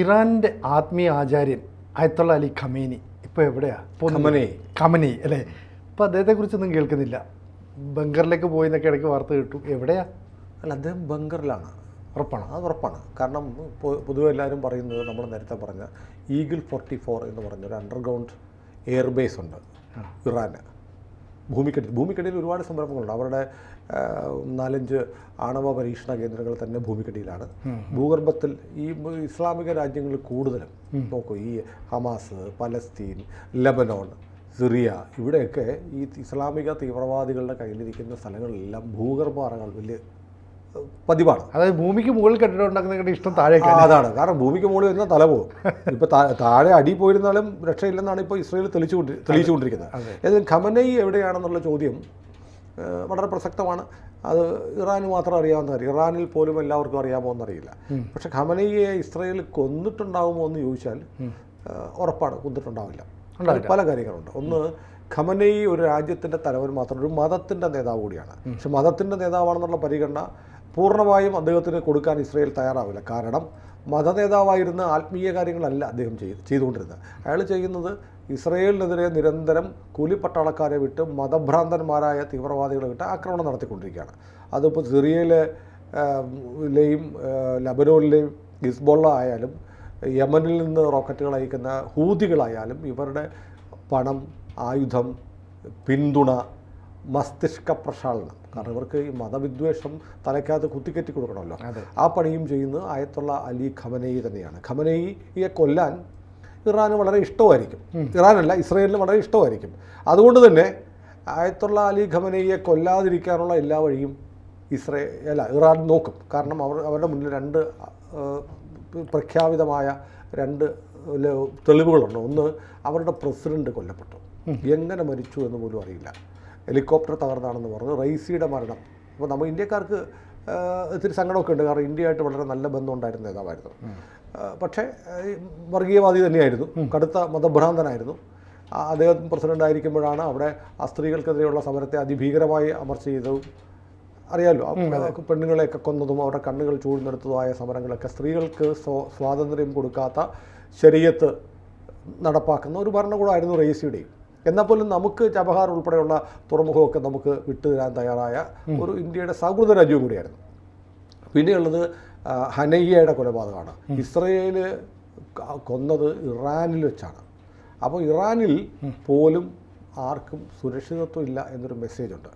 ഇറാന്റെ ആത്മീയ ആചാര്യൻ അയത്തുള്ള അലി ഖമേനി ഇപ്പോൾ എവിടെയാ ഖമനി അല്ലേ അദ്ദേഹത്തെ കുറിച്ചൊന്നും കേൾക്കുന്നില്ല ബംഗറിലേക്ക് പോയി എന്നൊക്കെ ഇടയ്ക്ക് വാർത്ത കിട്ടു എവിടെയാ അല്ല അദ്ദേഹം ബംഗറിലാണ് ഉറപ്പാണ് അത് ഉറപ്പാണ് കാരണം പൊതുവെ എല്ലാവരും പറയുന്നത് നമ്മൾ നേരത്തെ പറഞ്ഞ ഈഗിൾ ഫോർട്ടി ഫോർ എന്ന് പറഞ്ഞൊരു അണ്ടർഗ്രൗണ്ട് എയർബേസ് ഉണ്ട് ഇറാന് ഭൂമിക്കടിയിൽ ഭൂമിക്കടിയിൽ ഒരുപാട് സംരംഭങ്ങളുണ്ട് അവരുടെ നാലഞ്ച് ആണവ പരീക്ഷണ കേന്ദ്രങ്ങൾ തന്നെ ഭൂമിക്കടിയിലാണ് ഭൂഗർഭത്തിൽ ഈ ഇസ്ലാമിക രാജ്യങ്ങളിൽ കൂടുതലും നോക്കൂ ഈ ഹമാസ് പലസ്തീൻ ലബനോൺ സിറിയ ഇവിടെയൊക്കെ ഈ ഇസ്ലാമിക തീവ്രവാദികളുടെ കയ്യിലിരിക്കുന്ന സ്ഥലങ്ങളിലെല്ലാം ഭൂഗർഭ അറകൾ വലിയ പതിവാണ് അതായത് ഭൂമിക്ക് മുകളിൽ കെട്ടിടം ഉണ്ടാക്കുന്നതിൻ്റെ ഇഷ്ടം താഴെ അതാണ് കാരണം ഭൂമിക്ക് മുകളിൽ വരുന്ന തല പോകും ഇപ്പൊ താഴെ അടി പോയിരുന്നാലും രക്ഷയില്ലെന്നാണ് ഇപ്പോൾ ഇസ്രയേൽ തെളിച്ചു തെളിയിച്ചുകൊണ്ടിരിക്കുന്നത് അതായത് ഖമനൈ എവിടെയാണെന്നുള്ള ചോദ്യം വളരെ പ്രസക്തമാണ് അത് ഇറാന് മാത്രം അറിയാവുന്ന കാര്യം ഇറാനിൽ പോലും എല്ലാവർക്കും അറിയാമോ എന്നറിയില്ല പക്ഷെ ഖമനയെ ഇസ്രയേൽ കൊന്നിട്ടുണ്ടാകുമോ എന്ന് ചോദിച്ചാൽ ഉറപ്പാണ് കൊന്നിട്ടുണ്ടാവില്ല പല കാര്യങ്ങളുണ്ട് ഒന്ന് ഖമനൈ ഒരു രാജ്യത്തിന്റെ തലവൻ മാത്രം ഒരു മതത്തിന്റെ നേതാവ് കൂടിയാണ് പക്ഷെ മതത്തിന്റെ നേതാവാണെന്നുള്ള പരിഗണന പൂർണ്ണമായും അദ്ദേഹത്തിന് കൊടുക്കാൻ ഇസ്രയേൽ തയ്യാറാവില്ല കാരണം മതനേതാവായിരുന്ന ആത്മീയ കാര്യങ്ങളല്ല അദ്ദേഹം ചെയ്ത് ചെയ്തുകൊണ്ടിരുന്നത് അയാൾ ചെയ്യുന്നത് ഇസ്രയേലിനെതിരെ നിരന്തരം കൂലിപ്പട്ടാളക്കാരെ വിട്ട് മതഭ്രാന്തന്മാരായ തീവ്രവാദികളെ വിട്ട് ആക്രമണം നടത്തിക്കൊണ്ടിരിക്കുകയാണ് അതിപ്പോൾ സിറിയയിലെയും ലെയും ലബനോനിലെയും ഹിസ്ബോള ആയാലും യമനിൽ നിന്ന് റോക്കറ്റുകൾ അയക്കുന്ന ഹൂതികളായാലും ഇവരുടെ പണം ആയുധം പിന്തുണ മസ്തിഷ്ക പ്രക്ഷാളനം കാരണം ഇവർക്ക് ഈ മതവിദ്വേഷം തലയ്ക്കകത്ത് കുത്തിക്കെറ്റി കൊടുക്കണമല്ലോ ആ പണിയും ചെയ്യുന്നത് ആയത്തുള്ള അലി ഖമനയി തന്നെയാണ് ഖമനയിയെ കൊല്ലാൻ ഇറാന് വളരെ ഇഷ്ടമായിരിക്കും ഇറാനല്ല ഇസ്രയേലിന് വളരെ ഇഷ്ടമായിരിക്കും അതുകൊണ്ട് തന്നെ ആയത്തുള്ള അലി ഖമനയിയെ കൊല്ലാതിരിക്കാനുള്ള എല്ലാ വഴിയും ഇസ്രേ അല്ല ഇറാൻ നോക്കും കാരണം അവർ അവരുടെ മുന്നിൽ രണ്ട് പ്രഖ്യാപിതമായ രണ്ട് തെളിവുകളുണ്ട് ഒന്ന് അവരുടെ പ്രസിഡന്റ് കൊല്ലപ്പെട്ടു എങ്ങനെ മരിച്ചു എന്ന് പോലും അറിയില്ല ഹെലികോപ്റ്റർ തകർന്നാണെന്ന് പറഞ്ഞു റൈസിയുടെ മരണം അപ്പോൾ നമ്മൾ ഇന്ത്യക്കാർക്ക് ഇത്തിരി സങ്കടമൊക്കെ ഉണ്ട് കാരണം ഇന്ത്യയായിട്ട് വളരെ നല്ല ബന്ധമുണ്ടായിരുന്ന നേതാവായിരുന്നു പക്ഷേ വർഗീയവാദി തന്നെയായിരുന്നു കടുത്ത മതഭ്രാന്തനായിരുന്നു അദ്ദേഹം പ്രസിഡന്റ് ആയിരിക്കുമ്പോഴാണ് അവിടെ ആ സ്ത്രീകൾക്കെതിരെയുള്ള സമരത്തെ അതിഭീകരമായി അമർച്ച ചെയ്തതും അറിയാമല്ലോ പെണ്ണുങ്ങളെയൊക്കെ കൊന്നതും അവരുടെ കണ്ണുകൾ ചൂഴ്ന്നെടുത്തതുമായ സമരങ്ങളൊക്കെ സ്ത്രീകൾക്ക് സ്വാതന്ത്ര്യം കൊടുക്കാത്ത ശരീരത്ത് നടപ്പാക്കുന്ന ഒരു ഭരണകൂടമായിരുന്നു റേസിയുടെയും എന്നാൽ പോലും നമുക്ക് ചബഹാർ ഉൾപ്പെടെയുള്ള തുറമുഖമൊക്കെ നമുക്ക് വിട്ടുതരാൻ തയ്യാറായ ഒരു ഇന്ത്യയുടെ സൗഹൃദ രാജ്യവും കൂടിയായിരുന്നു പിന്നെയുള്ളത് ഹനയ്യയുടെ കൊലപാതകമാണ് ഇസ്രയേൽ കൊന്നത് ഇറാനിൽ വെച്ചാണ് അപ്പോൾ ഇറാനിൽ പോലും ആർക്കും സുരക്ഷിതത്വം ഇല്ല എന്നൊരു മെസ്സേജ് ഉണ്ട്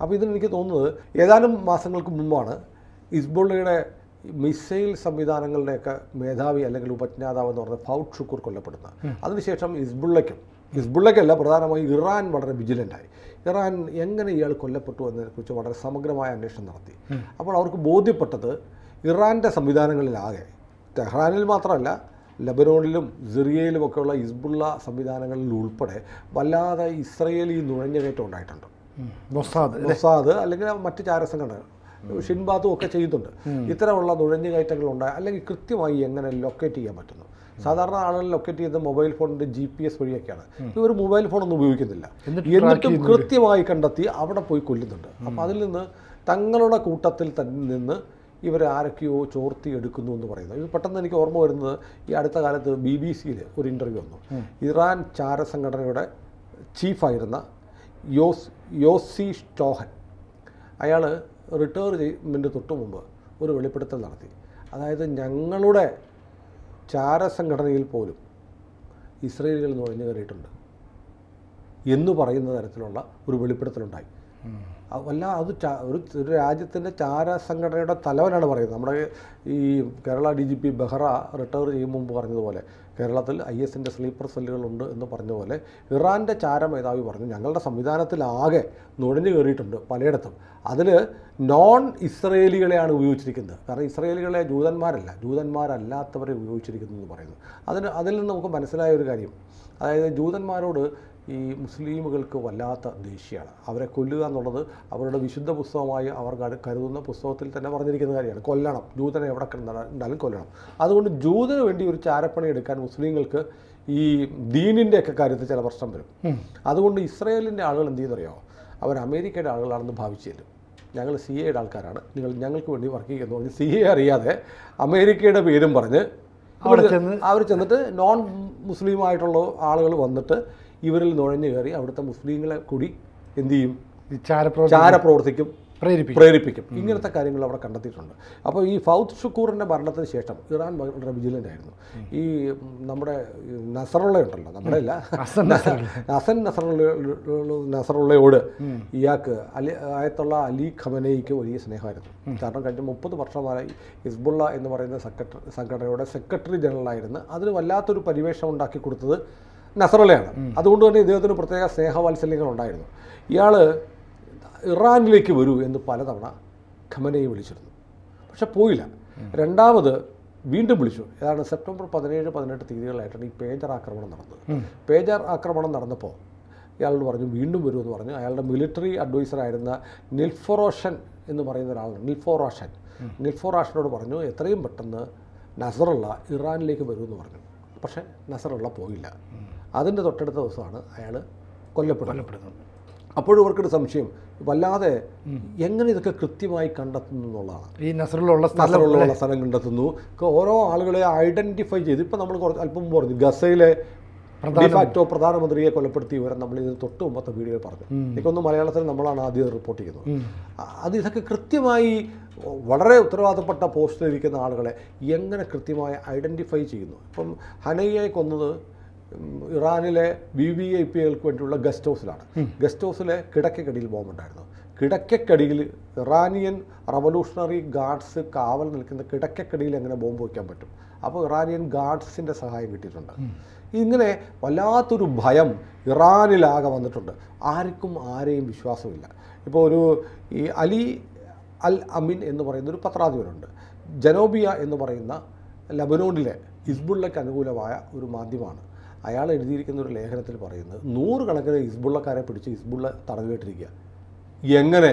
അപ്പോൾ ഇതിനെനിക്ക് തോന്നുന്നത് ഏതാനും മാസങ്ങൾക്ക് മുമ്പാണ് ഇസ്ബുള്ളയുടെ മിസൈൽ സംവിധാനങ്ങളുടെയൊക്കെ മേധാവി അല്ലെങ്കിൽ ഉപജ്ഞാതാവ് എന്ന് പറഞ്ഞ ഫൗട്ട് ഷുക്കൂർ കൊല്ലപ്പെടുന്നത് അതിനുശേഷം ഇസ്ബുള്ളയ്ക്കും ഹിസ്ബുള്ളയ്ക്കല്ല പ്രധാനമായി ഇറാൻ വളരെ വിജിലൻ്റായി ഇറാൻ എങ്ങനെ ഇയാൾ കൊല്ലപ്പെട്ടു എന്നതിനെക്കുറിച്ച് വളരെ സമഗ്രമായ അന്വേഷണം നടത്തി അപ്പോൾ അവർക്ക് ബോധ്യപ്പെട്ടത് ഇറാൻ്റെ സംവിധാനങ്ങളിലാകെ ടെഹ്റാനിൽ മാത്രമല്ല ലബനോണിലും സിറിയയിലും ഒക്കെയുള്ള ഹിസ്ബുള്ള സംവിധാനങ്ങളിൽ ഉൾപ്പെടെ വല്ലാതെ ഇസ്രയേലി നുഴഞ്ഞുകയറ്റം ഉണ്ടായിട്ടുണ്ട് മൊസാദ് മൊസാദ് അല്ലെങ്കിൽ മറ്റ് ചാരസംഘടനകൾ ഷിൻബാത്തും ഒക്കെ ചെയ്യുന്നുണ്ട് ഇത്തരമുള്ള നുഴഞ്ഞുകയറ്റങ്ങൾ ഉണ്ടായ അല്ലെങ്കിൽ കൃത്യമായി എങ്ങനെ ലൊക്കേറ്റ് ചെയ്യാൻ പറ്റുന്നു സാധാരണ ആളുകൾ ലൊക്കേറ്റ് ചെയ്യുന്നത് മൊബൈൽ ഫോണിന്റെ ജി പി എസ് വഴിയൊക്കെയാണ് ഇവർ മൊബൈൽ ഒന്നും ഉപയോഗിക്കുന്നില്ല എന്നിട്ടും കൃത്യമായി കണ്ടെത്തി അവിടെ പോയി കൊല്ലുന്നുണ്ട് അപ്പം അതിൽ നിന്ന് തങ്ങളുടെ കൂട്ടത്തിൽ തന്നെ നിന്ന് ഇവർ ആരൊക്കെയോ ചോർത്തി എടുക്കുന്നു എന്ന് പറയുന്നത് ഇത് പെട്ടെന്ന് എനിക്ക് ഓർമ്മ വരുന്നത് ഈ അടുത്ത കാലത്ത് ബി ബി സിയിൽ ഒരു ഇൻ്റർവ്യൂ വന്നു ഇറാൻ ചാര സംഘടനയുടെ ചീഫായിരുന്ന യോസ് യോസി സ്റ്റോഹൻ അയാൾ റിട്ടയർമെൻറ്റ് തൊട്ട് മുമ്പ് ഒരു വെളിപ്പെടുത്തൽ നടത്തി അതായത് ഞങ്ങളുടെ ചാരസംഘടനയിൽ പോലും ഇസ്രയേലുകൾ നുഴഞ്ഞു കയറിയിട്ടുണ്ട് എന്ന് പറയുന്ന തരത്തിലുള്ള ഒരു വെളിപ്പെടുത്തലുണ്ടായി അല്ല അത് ഒരു ഒരു രാജ്യത്തിൻ്റെ ചാര സംഘടനയുടെ തലവനാണ് പറയുന്നത് നമ്മുടെ ഈ Kerala D G P Behra retire ചെയ്യും മുമ്പ് പറഞ്ഞതുപോലെ കേരളത്തിൽ ഐ എസിൻ്റെ സ്ലീപ്പർ സെല്ലുകളുണ്ട് എന്ന് പറഞ്ഞ പോലെ ഇറാൻ്റെ ചാര മേധാവി പറഞ്ഞു ഞങ്ങളുടെ സംവിധാനത്തിലാകെ നുഴഞ്ഞു കയറിയിട്ടുണ്ട് പലയിടത്തും അതിൽ നോൺ ഇസ്രയേലികളെയാണ് ഉപയോഗിച്ചിരിക്കുന്നത് കാരണം ഇസ്രയേലികളെ ജൂതന്മാരല്ല ജൂതന്മാരല്ലാത്തവരെ ഉപയോഗിച്ചിരിക്കുന്നു എന്ന് പറയുന്നു അതിന് അതിൽ നിന്ന് നമുക്ക് മനസ്സിലായ ഒരു കാര്യം അതായത് ജൂതന്മാരോട് ഈ മുസ്ലിമുകൾക്ക് വല്ലാത്ത ദേഷ്യമാണ് അവരെ കൊല്ലുക എന്നുള്ളത് അവരുടെ വിശുദ്ധ പുസ്തകമായി അവർ കരുതുന്ന പുസ്തകത്തിൽ തന്നെ പറഞ്ഞിരിക്കുന്ന കാര്യമാണ് കൊല്ലണം ജൂതനെ എവിടെ കണ്ടാലും കൊല്ലണം അതുകൊണ്ട് ജൂതന് വേണ്ടി ഒരു ചാരപ്പണി എടുക്കാൻ മുസ്ലിങ്ങൾക്ക് ഈ ദീനിൻ്റെ ഒക്കെ കാര്യത്തിൽ ചില പ്രശ്നം വരും അതുകൊണ്ട് ഇസ്രയേലിൻ്റെ ആളുകൾ എന്ത് ചെയ്യുന്നറിയോ അവർ അമേരിക്കയുടെ ആളുകളാണെന്ന് ഭാവിച്ചില്ല ഞങ്ങൾ സി എയുടെ ആൾക്കാരാണ് നിങ്ങൾ ഞങ്ങൾക്ക് വേണ്ടി വർക്ക് ചെയ്യുന്നു പറഞ്ഞ് സി എ അറിയാതെ അമേരിക്കയുടെ പേരും പറഞ്ഞ് അവർ ചെന്നിട്ട് നോൺ മുസ്ലിമായിട്ടുള്ള ആളുകൾ വന്നിട്ട് ഇവരിൽ നുഴഞ്ഞു കയറി അവിടുത്തെ മുസ്ലിങ്ങളെ കൂടി എന്ത് ചെയ്യും ചാരപ്രവർത്തിക്കും പ്രേരിപ്പിക്കും ഇങ്ങനത്തെ കാര്യങ്ങൾ അവിടെ കണ്ടെത്തിയിട്ടുണ്ട് അപ്പോൾ ഈ ഫൗത്ത് ഷുക്കൂറിൻ്റെ മരണത്തിന് ശേഷം ഇറാൻ വളരെ വിജിലൻ്റ് ആയിരുന്നു ഈ നമ്മുടെ നസറുള്ള ഉണ്ടല്ലോ നമ്മുടെ അല്ല അസൻ നസറുള്ള നസറുള്ളയോട് ഇയാൾക്ക് അലി ആയത്തുള്ള അലി ഖമനയ്ക്ക് വലിയ സ്നേഹമായിരുന്നു കാരണം കഴിഞ്ഞ മുപ്പത് വർഷമായി ഹിസ്ബുള്ള എന്ന് പറയുന്ന സെക്രട്ടറി സംഘടനയുടെ സെക്രട്ടറി ജനറലായിരുന്നു അതിന് വല്ലാത്തൊരു പരിവേഷം ഉണ്ടാക്കി കൊടുത്തത് നസറുള്ളയാണ് അതുകൊണ്ട് തന്നെ ഇദ്ദേഹത്തിന് പ്രത്യേക സ്നേഹവാത്സല്യങ്ങൾ ഉണ്ടായിരുന്നു ഇയാൾ ഇറാനിലേക്ക് വരൂ എന്ന് പലതവണ ഖമനയെ വിളിച്ചിരുന്നു പക്ഷെ പോയില്ല രണ്ടാമത് വീണ്ടും വിളിച്ചു ഏതാണ് സെപ്റ്റംബർ പതിനേഴ് പതിനെട്ട് തീയതികളായിട്ടാണ് ഈ പേജർ ആക്രമണം നടന്നത് പേജർ ആക്രമണം നടന്നപ്പോൾ ഇയാളോട് പറഞ്ഞു വീണ്ടും വരൂ എന്ന് പറഞ്ഞു അയാളുടെ മിലിറ്ററി അഡ്വൈസറായിരുന്ന നിൽഫോറോഷൻ എന്ന് പറയുന്ന ഒരാളാണ് നിൽഫോറോഷൻ നിൽഫോറാഷനോട് പറഞ്ഞു എത്രയും പെട്ടെന്ന് നസറുള്ള ഇറാനിലേക്ക് വരൂ എന്ന് പറഞ്ഞു പക്ഷേ നസറുള്ള പോയില്ല അതിൻ്റെ തൊട്ടടുത്ത ദിവസമാണ് അയാൾ കൊല്ലപ്പെടുന്നത് അപ്പോഴും അവർക്കൊരു സംശയം വല്ലാതെ എങ്ങനെ ഇതൊക്കെ കൃത്യമായി കണ്ടെത്തുന്നു എന്നുള്ളതാണ് ഈ നസറിലുള്ള നസറിലുള്ള സ്ഥലം കണ്ടെത്തുന്നു ഓരോ ആളുകളെ ഐഡൻറ്റിഫൈ ചെയ്ത് ഇപ്പം നമ്മൾ കുറച്ച് അല്പം പറഞ്ഞു ഗസയിലെ ഡിഫാക്റ്റോ പ്രധാനമന്ത്രിയെ കൊലപ്പെടുത്തിയ വിവരം നമ്മൾ ഇതിന് തൊട്ട് മുമ്പത്തെ വീഡിയോയിൽ പറഞ്ഞു ഇതൊന്നും മലയാളത്തിൽ നമ്മളാണ് ആദ്യം റിപ്പോർട്ട് ചെയ്യുന്നത് അത് ഇതൊക്കെ കൃത്യമായി വളരെ ഉത്തരവാദപ്പെട്ട പോസ്റ്റിലിരിക്കുന്ന ആളുകളെ എങ്ങനെ കൃത്യമായി ഐഡൻറ്റിഫൈ ചെയ്യുന്നു ഇപ്പം ഹനയ്യയെ കൊന്നത് ഇറാനിലെ വി വി ഐ പി എൽക്ക് വേണ്ടിയുള്ള ഗസ്റ്റ് ഹൗസിലാണ് ഗസ്റ്റ് ഹൗസിലെ കിടക്കക്കടിയിൽ ബോംബുണ്ടായിരുന്നു കിടക്കക്കടിയിൽ ഇറാനിയൻ റവല്യൂഷണറി ഗാർഡ്സ് കാവൽ നിൽക്കുന്ന കിടക്കക്കടിയിൽ എങ്ങനെ ബോംബ് വയ്ക്കാൻ പറ്റും അപ്പോൾ ഇറാനിയൻ ഗാർഡ്സിൻ്റെ സഹായം കിട്ടിയിട്ടുണ്ട് ഇങ്ങനെ വല്ലാത്തൊരു ഭയം ഇറാനിലാകെ വന്നിട്ടുണ്ട് ആർക്കും ആരെയും വിശ്വാസമില്ല ഇപ്പോൾ ഒരു ഈ അലി അൽ അമിൻ എന്ന് പറയുന്ന ഒരു പത്രാധിപരുണ്ട് ജനോബിയ എന്ന് പറയുന്ന ലബനോണിലെ ഹിസ്ബുള്ളയ്ക്ക് അനുകൂലമായ ഒരു മാധ്യമമാണ് അയാൾ എഴുതിയിരിക്കുന്ന ഒരു ലേഖനത്തിൽ പറയുന്നത് നൂറുകണക്കിന് ഹിസ്ബുള്ളക്കാരെ പിടിച്ച് ഹിസ്ബുള്ള തടവിട്ടിരിക്കുക എങ്ങനെ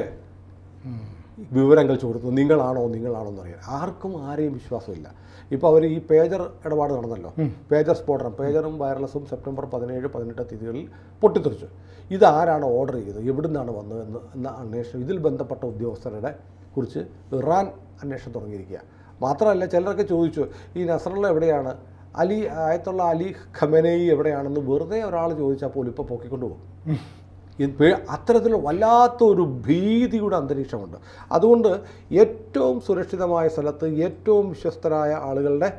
വിവരങ്ങൾ ചോർത്തുന്നു നിങ്ങളാണോ നിങ്ങളാണോ അറിയാൻ ആർക്കും ആരെയും വിശ്വാസമില്ല ഇപ്പോൾ അവർ ഈ പേജർ ഇടപാട് നടന്നല്ലോ പേജർ സ്പോട്ടർ പേജറും വയർലെസ്സും സെപ്റ്റംബർ പതിനേഴ് പതിനെട്ട് തീയതികളിൽ പൊട്ടിത്തെറിച്ചു ഇതാരാണ് ഓർഡർ ചെയ്തത് എവിടുന്നാണ് വന്നത് എന്ന് എന്ന അന്വേഷണം ഇതിൽ ബന്ധപ്പെട്ട ഉദ്യോഗസ്ഥരുടെ കുറിച്ച് ഇറാൻ അന്വേഷണം തുടങ്ങിയിരിക്കുക മാത്രമല്ല ചിലരൊക്കെ ചോദിച്ചു ഈ നസറുള്ള എവിടെയാണ് അലി ആയത്തുള്ള അലി ഖമനയി എവിടെയാണെന്ന് വെറുതെ ഒരാൾ ചോദിച്ചാൽ പോലും ഇപ്പോൾ പൊക്കിക്കൊണ്ട് പോകും അത്തരത്തിൽ വല്ലാത്തൊരു ഭീതിയുടെ അന്തരീക്ഷമുണ്ട് അതുകൊണ്ട് ഏറ്റവും സുരക്ഷിതമായ സ്ഥലത്ത് ഏറ്റവും വിശ്വസ്തരായ ആളുകളുടെ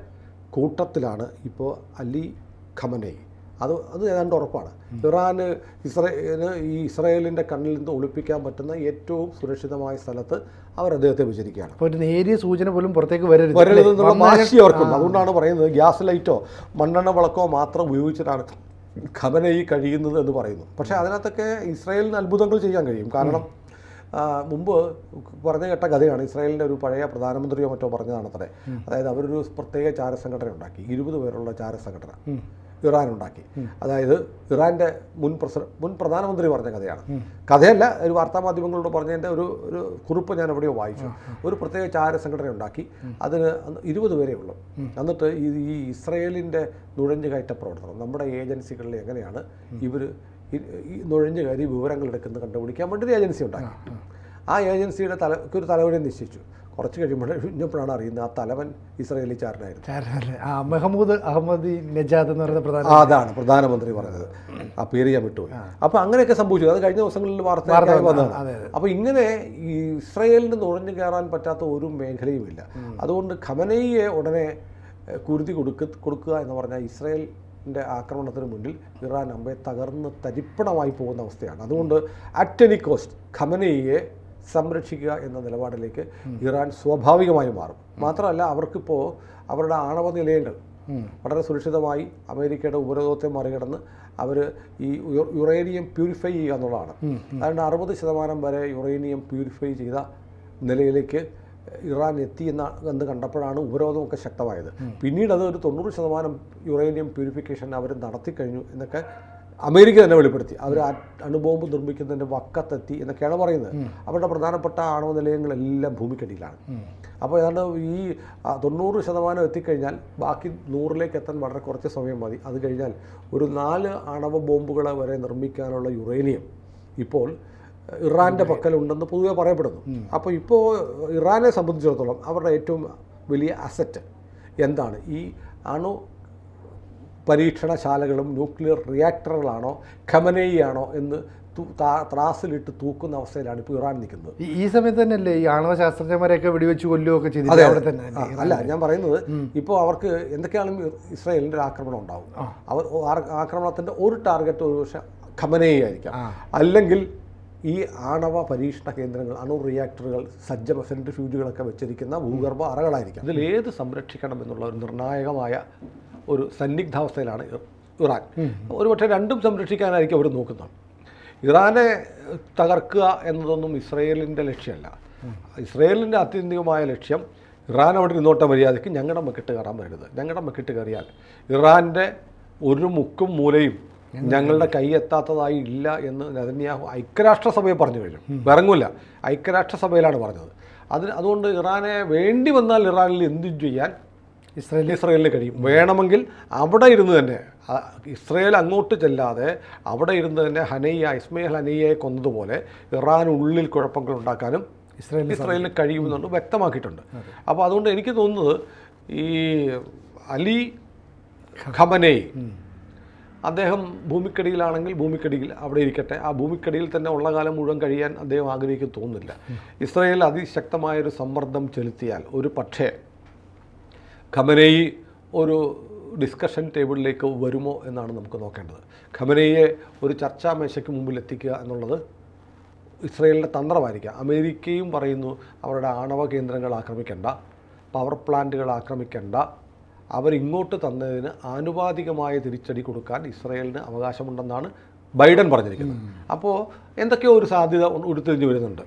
കൂട്ടത്തിലാണ് ഇപ്പോൾ അലി ഖമനയി അത് അത് ഏതാണ്ട് ഉറപ്പാണ് ഇറാന് ഇസ്രയേലിന് ഈ ഇസ്രയേലിൻ്റെ കണ്ണിൽ നിന്ന് ഒളിപ്പിക്കാൻ പറ്റുന്ന ഏറ്റവും സുരക്ഷിതമായ സ്ഥലത്ത് അവർ അദ്ദേഹത്തെ വിചരിക്കുകയാണ് അപ്പോൾ ഒരു നേരിയ സൂചന പോലും പുറത്തേക്ക് വരരുത് വരരുതെന്നുള്ള വാശി ഓർക്കും അതുകൊണ്ടാണ് പറയുന്നത് ഗ്യാസ് ലൈറ്റോ മണ്ണെണ്ണ വിളക്കോ മാത്രം ഉപയോഗിച്ചിട്ടാണ് ഈ കഴിയുന്നത് എന്ന് പറയുന്നു പക്ഷേ അതിനകത്തൊക്കെ ഇസ്രയേലിന് അത്ഭുതങ്ങൾ ചെയ്യാൻ കഴിയും കാരണം മുമ്പ് പറഞ്ഞു കേട്ട കഥയാണ് ഇസ്രായേലിൻ്റെ ഒരു പഴയ പ്രധാനമന്ത്രിയോ മറ്റോ പറഞ്ഞതാണ് അത്രേ അതായത് അവരൊരു പ്രത്യേക ചാരസംഘടന ഉണ്ടാക്കി ഇരുപത് പേരുള്ള ചാരസംഘടന ഇറാൻ ഉണ്ടാക്കി അതായത് ഇറാന്റെ മുൻ പ്രസ മുൻ പ്രധാനമന്ത്രി പറഞ്ഞ കഥയാണ് കഥയല്ല ഒരു വാർത്താമാധ്യമങ്ങളോട് പറഞ്ഞതിന്റെ ഒരു ഒരു കുറിപ്പ് ഞാൻ എവിടെയോ വായിച്ചു ഒരു പ്രത്യേക ചാര സംഘടന ഉണ്ടാക്കി അതിന് ഇരുപത് പേരെ ഉള്ളു എന്നിട്ട് ഈ ഇസ്രയേലിൻ്റെ നുഴഞ്ഞുകയറ്റ പ്രവർത്തനം നമ്മുടെ ഏജൻസികളിൽ എങ്ങനെയാണ് ഇവര് നുഴഞ്ഞു കയറി വിവരങ്ങൾ എടുക്കുന്നത് കണ്ടുപിടിക്കാൻ വേണ്ടി ഒരു ഏജൻസി ഉണ്ടാക്കി ആ ഏജൻസിയുടെ തല ഒരു തലവനെ നിശ്ചയിച്ചു കുറച്ച് കഴിയുമ്പോൾ ഇഞ്ഞപ്പോഴാണ് അറിയുന്നത് ആ തലവൻ ഇസ്രയേലി ചാരനായിരുന്നു ആ അഹമ്മദി നജാദ് പ്രധാന അതാണ് പ്രധാനമന്ത്രി പറഞ്ഞത് ആ പേര് ഞാൻ വിട്ടുപോയി അപ്പോൾ അങ്ങനെയൊക്കെ സംഭവിച്ചു അത് കഴിഞ്ഞ ദിവസങ്ങളിൽ വാർത്ത വന്നതാണ് അപ്പോൾ ഇങ്ങനെ ഈ ഇസ്രയേലിന് നുഴഞ്ഞു കയറാൻ പറ്റാത്ത ഒരു ഇല്ല അതുകൊണ്ട് ഖമനയെ ഉടനെ കുരുതി കൊടുക്ക കൊടുക്കുക എന്ന് പറഞ്ഞാൽ ഇസ്രയേൽ ആക്രമണത്തിന് മുന്നിൽ ഇറാൻ അമ്പയെ തകർന്ന് തരിപ്പണമായി പോകുന്ന അവസ്ഥയാണ് അതുകൊണ്ട് അറ്റ് എനി കോസ്റ്റ് ഖമനയെ സംരക്ഷിക്കുക എന്ന നിലപാടിലേക്ക് ഇറാൻ സ്വാഭാവികമായി മാറും മാത്രമല്ല അവർക്കിപ്പോൾ അവരുടെ ആണവ നിലയങ്ങൾ വളരെ സുരക്ഷിതമായി അമേരിക്കയുടെ ഉപരോധത്തെ മറികടന്ന് അവർ ഈ യുറേനിയം പ്യൂരിഫൈ ചെയ്യുക എന്നുള്ളതാണ് അതുകൊണ്ട് അറുപത് ശതമാനം വരെ യുറേനിയം പ്യൂരിഫൈ ചെയ്ത നിലയിലേക്ക് ഇറാൻ എത്തി എന്ന എന്ന് കണ്ടപ്പോഴാണ് ഉപരോധമൊക്കെ ശക്തമായത് പിന്നീട് അത് ഒരു തൊണ്ണൂറ് ശതമാനം യുറേനിയം പ്യൂരിഫിക്കേഷൻ അവർ നടത്തിക്കഴിഞ്ഞു എന്നൊക്കെ അമേരിക്ക തന്നെ വെളിപ്പെടുത്തി അവർ അണുബോംബ് നിർമ്മിക്കുന്നതിൻ്റെ വക്കത്തെത്തി എന്നൊക്കെയാണ് പറയുന്നത് അവരുടെ പ്രധാനപ്പെട്ട ആണവ നിലയങ്ങളെല്ലാം ഭൂമിക്കടിയിലാണ് അപ്പോൾ ഏതാണ്ട് ഈ തൊണ്ണൂറ് ശതമാനം എത്തിക്കഴിഞ്ഞാൽ ബാക്കി നൂറിലേക്ക് എത്താൻ വളരെ കുറച്ച് സമയം മതി അത് കഴിഞ്ഞാൽ ഒരു നാല് ആണവ ബോംബുകളെ വരെ നിർമ്മിക്കാനുള്ള യുറേനിയം ഇപ്പോൾ ഇറാൻ്റെ പക്കലുണ്ടെന്ന് പൊതുവെ പറയപ്പെടുന്നു അപ്പോൾ ഇപ്പോൾ ഇറാനെ സംബന്ധിച്ചിടത്തോളം അവരുടെ ഏറ്റവും വലിയ അസറ്റ് എന്താണ് ഈ അണു പരീക്ഷണശാലകളും ന്യൂക്ലിയർ റിയാക്ടറുകളാണോ ഖമനയിയാണോ എന്ന് ത്രാസിലിട്ട് തൂക്കുന്ന അവസ്ഥയിലാണ് ഇപ്പോൾ ഇറാൻ നിൽക്കുന്നത് ഈ സമയത്ത് തന്നെയല്ലേ ഈ ആണവ ശാസ്ത്രജ്ഞന്മാരെയൊക്കെ വെടിവെച്ച് കൊല്ലുകയൊക്കെ ചെയ്തു അവിടെ തന്നെ അല്ല ഞാൻ പറയുന്നത് ഇപ്പോൾ അവർക്ക് എന്തൊക്കെയാണെങ്കിലും ഇസ്രായേലിൻ്റെ ഒരു ആക്രമണം ഉണ്ടാവും അവർ ആക്രമണത്തിൻ്റെ ഒരു ടാർഗറ്റ് ഒരു പക്ഷേ ഖമനയായിരിക്കാം അല്ലെങ്കിൽ ഈ ആണവ പരീക്ഷണ കേന്ദ്രങ്ങൾ അണു റിയാക്ടറുകൾ സജ്ജ സെൻട്രിഫ്യൂജുകളൊക്കെ വെച്ചിരിക്കുന്ന ഭൂഗർഭ അറകളായിരിക്കാം ഇതിലേത് സംരക്ഷിക്കണം എന്നുള്ള ഒരു നിർണായകമായ ഒരു സന്നിഗ്ധാവസ്ഥയിലാണ് ഇറാൻ ഒരുപക്ഷെ രണ്ടും സംരക്ഷിക്കാനായിരിക്കും അവർ നോക്കുന്നത് ഇറാനെ തകർക്കുക എന്നതൊന്നും ഇസ്രയേലിൻ്റെ ലക്ഷ്യമല്ല ഇസ്രയേലിൻ്റെ ആത്യന്തികമായ ലക്ഷ്യം ഇറാൻ അവിടെ ഇരുന്നോട്ട മര്യാദയ്ക്ക് ഞങ്ങളുടെ മക്കിട്ട് കയറാൻ വരരുത് ഞങ്ങളുടെ മക്കിട്ട് കയറിയാൽ ഇറാൻ്റെ ഒരു മുക്കും മൂലയും ഞങ്ങളുടെ കൈ എത്താത്തതായി ഇല്ല എന്ന് നെതന്യാഹു ഐക്യരാഷ്ട്രസഭയെ പറഞ്ഞു കഴിഞ്ഞു ഇറങ്ങൂല ഐക്യരാഷ്ട്രസഭയിലാണ് പറഞ്ഞത് അതിന് അതുകൊണ്ട് ഇറാനെ വേണ്ടി വന്നാൽ ഇറാനിൽ എന്തും ചെയ്യാൻ ഇസ്രയേൽ ഇസ്രയേലിന് കഴിയും വേണമെങ്കിൽ അവിടെ ഇരുന്ന് തന്നെ ഇസ്രയേൽ അങ്ങോട്ട് ചെല്ലാതെ അവിടെ ഇരുന്ന് തന്നെ ഹനയ്യ ഇസ്മയിൽ ഹനയ്യയെ കൊന്നതുപോലെ ഇറാൻ ഉള്ളിൽ കുഴപ്പങ്ങൾ ഉണ്ടാക്കാനും ഇസ്രയേൽ ഇസ്രയേലിന് കഴിയുമെന്നുണ്ട് വ്യക്തമാക്കിയിട്ടുണ്ട് അപ്പോൾ അതുകൊണ്ട് എനിക്ക് തോന്നുന്നത് ഈ അലി ഖമനെ അദ്ദേഹം ഭൂമിക്കടിയിലാണെങ്കിൽ ഭൂമിക്കടിയിൽ അവിടെ ഇരിക്കട്ടെ ആ ഭൂമിക്കടിയിൽ തന്നെ ഉള്ള കാലം മുഴുവൻ കഴിയാൻ അദ്ദേഹം ആഗ്രഹിക്കുന്നു തോന്നുന്നില്ല ഇസ്രയേൽ അതിശക്തമായൊരു സമ്മർദ്ദം ചെലുത്തിയാൽ ഒരു പക്ഷേ ഖമനയി ഒരു ഡിസ്കഷൻ ടേബിളിലേക്ക് വരുമോ എന്നാണ് നമുക്ക് നോക്കേണ്ടത് ഖമനയെ ഒരു ചർച്ചാ മേശയ്ക്ക് മുമ്പിൽ എത്തിക്കുക എന്നുള്ളത് ഇസ്രയേലിൻ്റെ തന്ത്രമായിരിക്കാം അമേരിക്കയും പറയുന്നു അവരുടെ ആണവ കേന്ദ്രങ്ങൾ ആക്രമിക്കേണ്ട പവർ പ്ലാന്റുകൾ ആക്രമിക്കേണ്ട അവരിങ്ങോട്ട് തന്നതിന് ആനുപാതികമായ തിരിച്ചടി കൊടുക്കാൻ ഇസ്രയേലിന് അവകാശമുണ്ടെന്നാണ് ബൈഡൻ പറഞ്ഞിരിക്കുന്നത് അപ്പോൾ എന്തൊക്കെയോ ഒരു സാധ്യത ഉരുത്തിരിഞ്ഞ് വരുന്നുണ്ട്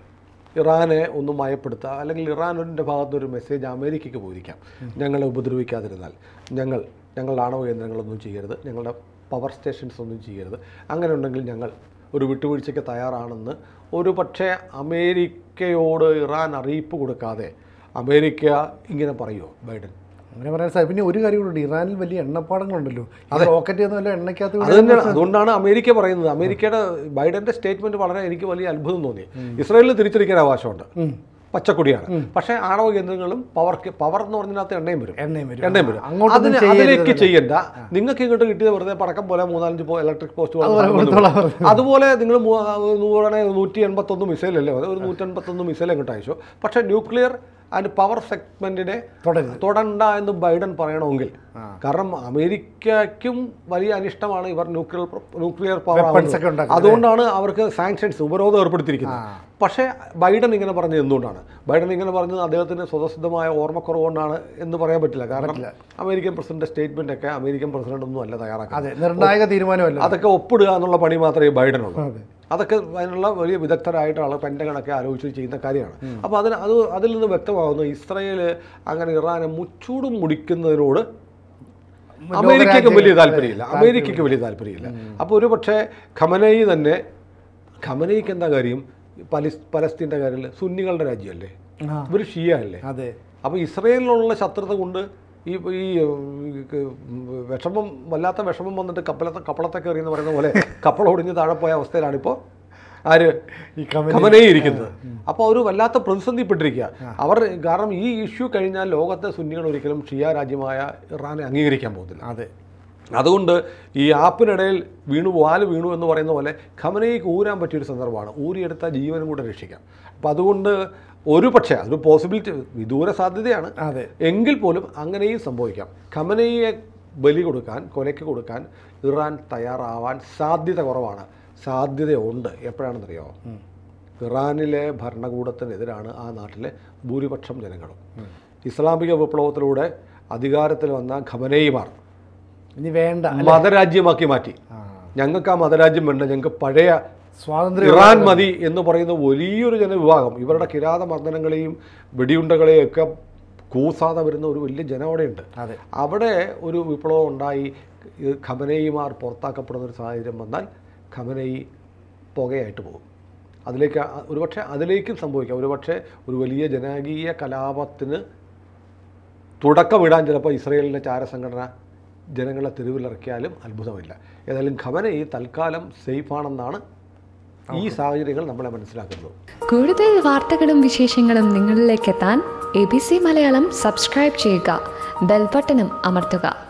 ഇറാനെ ഒന്ന് മയപ്പെടുത്തുക അല്ലെങ്കിൽ ഇറാനിൻ്റെ ഒരു മെസ്സേജ് അമേരിക്കയ്ക്ക് പോയിരിക്കാം ഞങ്ങളെ ഉപദ്രവിക്കാതിരുന്നാൽ ഞങ്ങൾ ഞങ്ങളുടെ ആണവ കേന്ദ്രങ്ങളൊന്നും ചെയ്യരുത് ഞങ്ങളുടെ പവർ സ്റ്റേഷൻസ് ഒന്നും ചെയ്യരുത് അങ്ങനെ ഉണ്ടെങ്കിൽ ഞങ്ങൾ ഒരു വിട്ടുവീഴ്ചയ്ക്ക് തയ്യാറാണെന്ന് ഒരു പക്ഷേ അമേരിക്കയോട് ഇറാൻ അറിയിപ്പ് കൊടുക്കാതെ അമേരിക്ക ഇങ്ങനെ പറയുമോ ബൈഡൻ അങ്ങനെ പറയാൻ സാധിക്കും പിന്നെ ഒരു കാര്യം കൂടെ ഇറാനിൽ വലിയ എണ്ണപ്പാടങ്ങളുണ്ടല്ലോ അത് റോക്കറ്റ് എന്നല്ല എണ്ണയ്ക്കകത്ത് അതുകൊണ്ടാണ് അമേരിക്ക പറയുന്നത് അമേരിക്കയുടെ ബൈഡന്റെ സ്റ്റേറ്റ്മെന്റ് വളരെ എനിക്ക് വലിയ അത്ഭുതം തോന്നി ഇസ്രായേലിൽ തിരിച്ചടിക്കാൻ അവകാശമുണ്ട് പച്ചക്കൊടിയാണ് പക്ഷേ ആണവ കേന്ദ്രങ്ങളും പവർ പവർ എന്ന് പറഞ്ഞതിനകത്ത് എണ്ണയും വരും എണ്ണയും വരും എണ്ണയും വരും അങ്ങോട്ട് അതിലേക്ക് ചെയ്യണ്ട നിങ്ങൾക്ക് ഇങ്ങോട്ട് കിട്ടിയത് വെറുതെ പടക്കം പോലെ മൂന്നാലഞ്ച് ഇലക്ട്രിക് പോസ്റ്റ് അതുപോലെ നിങ്ങൾ നൂറാണെങ്കിൽ നൂറ്റി എൺപത്തൊന്ന് മിസൈലല്ലേ ഒരു നൂറ്റി എൺപത്തൊന്ന് മിസൈൽ അങ്ങോട്ട് അയച്ചു പക്ഷേ ന്യൂക്ലിയർ അതിന് പവർ സെഗ്മെന്റിനെ തുടണ്ട എന്ന് ബൈഡൻ പറയണമെങ്കിൽ കാരണം അമേരിക്കയ്ക്കും വലിയ അനിഷ്ടമാണ് ഇവർ ന്യൂക്ലിയർ ന്യൂക്ലിയർ പവർ അതുകൊണ്ടാണ് അവർക്ക് സാങ്ഷൻസ് ഉപരോധം ഏർപ്പെടുത്തിയിരിക്കുന്നത് പക്ഷേ ബൈഡൻ ഇങ്ങനെ പറഞ്ഞത് എന്തുകൊണ്ടാണ് ബൈഡൻ ഇങ്ങനെ പറഞ്ഞത് അദ്ദേഹത്തിന് സ്വതസിദ്ധമായ ഓർമ്മക്കുറവ് കൊണ്ടാണ് എന്ന് പറയാൻ പറ്റില്ല കാരണം അമേരിക്കൻ പ്രസിഡന്റ് സ്റ്റേറ്റ്മെന്റ് ഒക്കെ അമേരിക്കൻ പ്രസിഡന്റ് ഒന്നും അല്ല തയ്യാറാക്കുന്നത് നിർണായക തീരുമാനമല്ല അതൊക്കെ ഒപ്പിടുക എന്നുള്ള പണി മാത്രമേ ബൈഡൻ ഉള്ളൂ അതൊക്കെ അതിനുള്ള വലിയ വിദഗ്ധരായിട്ടാണ് പെൻറ്റകണൊക്കെ ആലോചിച്ച് ചെയ്യുന്ന കാര്യമാണ് അപ്പോൾ അതിന് അത് അതിൽ നിന്ന് വ്യക്തമാകുന്നു ഇസ്രയേൽ അങ്ങനെ ഇറാനെ മുച്ചൂടും മുടിക്കുന്നതിനോട് അമേരിക്കയ്ക്ക് വലിയ താല്പര്യമില്ല അമേരിക്കയ്ക്ക് വലിയ താല്പര്യമില്ല അപ്പോൾ ഒരു പക്ഷേ ഖമനയി തന്നെ ഖമനയ്ക്ക് എന്താ കാര്യം പലസ് പലസ്തീൻ്റെ സുന്നികളുടെ രാജ്യമല്ലേ ഒരു ഷിയ അല്ലേ അതെ അപ്പോൾ ഇസ്രയേലിലുള്ള ശത്രുത കൊണ്ട് ഈ ഈ വിഷമം വല്ലാത്ത വിഷമം വന്നിട്ട് കപ്പലത്തെ കപ്പളത്തെ കയറി എന്ന് പറയുന്ന പോലെ കപ്പൽ ഒടിഞ്ഞ് താഴെ പോയ അവസ്ഥയിലാണ് ഇപ്പോൾ ആര് ഈ കമനേ ഇരിക്കുന്നത് അപ്പോൾ അവർ വല്ലാത്ത പ്രതിസന്ധിപ്പെട്ടിരിക്കുക അവർ കാരണം ഈ ഇഷ്യൂ കഴിഞ്ഞാൽ ലോകത്തെ സുന്നികൾ ഒരിക്കലും ഷിയ രാജ്യമായ ഇറാനെ അംഗീകരിക്കാൻ പോകുന്നില്ല അതെ അതുകൊണ്ട് ഈ ആപ്പിനിടയിൽ വീണു വാല് വീണു എന്ന് പറയുന്ന പോലെ ഖമനയ്ക്ക് ഊരാൻ പറ്റിയൊരു സന്ദർഭമാണ് ഊരിയെടുത്താൽ ജീവനും കൂടെ രക്ഷിക്കാം അപ്പം അതുകൊണ്ട് ഒരു പക്ഷേ അതൊരു പോസിബിലിറ്റി വിദൂര സാധ്യതയാണ് അതെ എങ്കിൽ പോലും അങ്ങനെയും സംഭവിക്കാം ഖമനയെ ബലി കൊടുക്കാൻ കൊലയ്ക്ക് കൊടുക്കാൻ ഇറാൻ തയ്യാറാവാൻ സാധ്യത കുറവാണ് സാധ്യതയുണ്ട് എപ്പോഴാണെന്നറിയോ ഇറാനിലെ ഭരണകൂടത്തിനെതിരാണ് ആ നാട്ടിലെ ഭൂരിപക്ഷം ജനങ്ങളും ഇസ്ലാമിക വിപ്ലവത്തിലൂടെ അധികാരത്തിൽ വന്ന ഖമനയിമാർ ഇനി വേണ്ട മതരാജ്യമാക്കി മാറ്റി ഞങ്ങൾക്ക് ആ മതരാജ്യം വേണ്ട ഞങ്ങൾക്ക് പഴയ സ്വാതന്ത്ര്യം ഇറാൻ മതി എന്ന് പറയുന്ന വലിയൊരു ജനവിഭാഗം ഇവരുടെ കിരാത മർദ്ദനങ്ങളെയും വെടിയുണ്ടകളെയും ഒക്കെ കൂസാതെ വരുന്ന ഒരു വലിയ ജനം അവിടെയുണ്ട് അവിടെ ഒരു വിപ്ലവം ഉണ്ടായി ഖമനയിമാർ പുറത്താക്കപ്പെടുന്ന ഒരു സാഹചര്യം വന്നാൽ ഖമനയി പുകയായിട്ട് പോകും അതിലേക്ക് ഒരുപക്ഷെ അതിലേക്കും സംഭവിക്കാം ഒരുപക്ഷെ ഒരു വലിയ ജനകീയ കലാപത്തിന് തുടക്കമിടാൻ ചിലപ്പോൾ ഇസ്രയേലിൻ്റെ ചാരസംഘടന ജനങ്ങളെ തെരുവിലിറക്കിയാലും അത്ഭുതമില്ല ഏതായാലും ഖമനയി തൽക്കാലം സേഫാണെന്നാണ് ഈ സാഹചര്യങ്ങൾ നമ്മളെ മനസ്സിലാക്കുന്നു കൂടുതൽ വാർത്തകളും വിശേഷങ്ങളും നിങ്ങളിലേക്ക് എത്താൻ A B C Malayalam subscribe ചെയ്യുക ബെൽബട്ടനും അമർത്തുക